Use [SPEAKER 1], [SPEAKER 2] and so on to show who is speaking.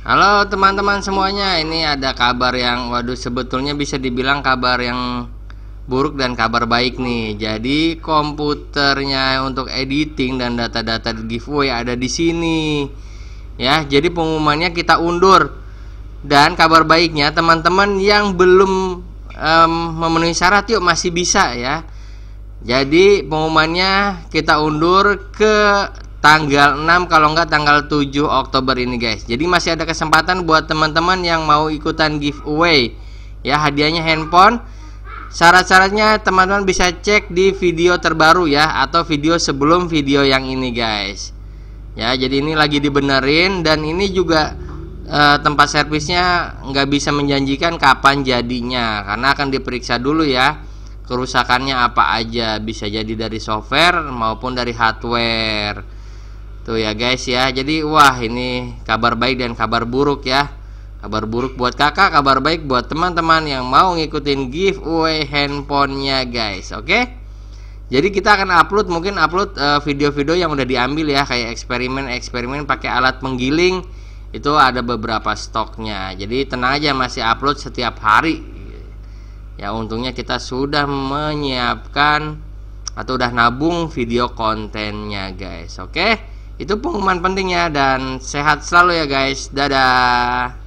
[SPEAKER 1] Halo teman-teman semuanya, ini ada kabar yang waduh sebetulnya bisa dibilang kabar yang buruk dan kabar baik nih. Jadi komputernya untuk editing dan data-data giveaway ada di sini. Ya, jadi pengumumannya kita undur. Dan kabar baiknya teman-teman yang belum um, memenuhi syarat yuk masih bisa ya. Jadi pengumumannya kita undur ke tanggal 6 kalau enggak tanggal 7 Oktober ini guys jadi masih ada kesempatan buat teman-teman yang mau ikutan giveaway ya hadiahnya handphone syarat-syaratnya teman-teman bisa cek di video terbaru ya atau video sebelum video yang ini guys ya jadi ini lagi dibenerin dan ini juga eh, tempat servisnya nggak bisa menjanjikan kapan jadinya karena akan diperiksa dulu ya kerusakannya apa aja bisa jadi dari software maupun dari hardware Tuh ya guys ya. Jadi wah ini kabar baik dan kabar buruk ya. Kabar buruk buat kakak, kabar baik buat teman-teman yang mau ngikutin giveaway handphonenya guys. Oke? Okay? Jadi kita akan upload mungkin upload eh, video-video uh, yang udah diambil ya kayak eksperimen-eksperimen pakai alat penggiling itu ada beberapa stoknya. Jadi tenang aja masih upload setiap hari. Ya untungnya kita sudah menyiapkan atau udah nabung video kontennya guys. Oke. Okay? itu pengumuman pentingnya dan sehat selalu ya guys dadah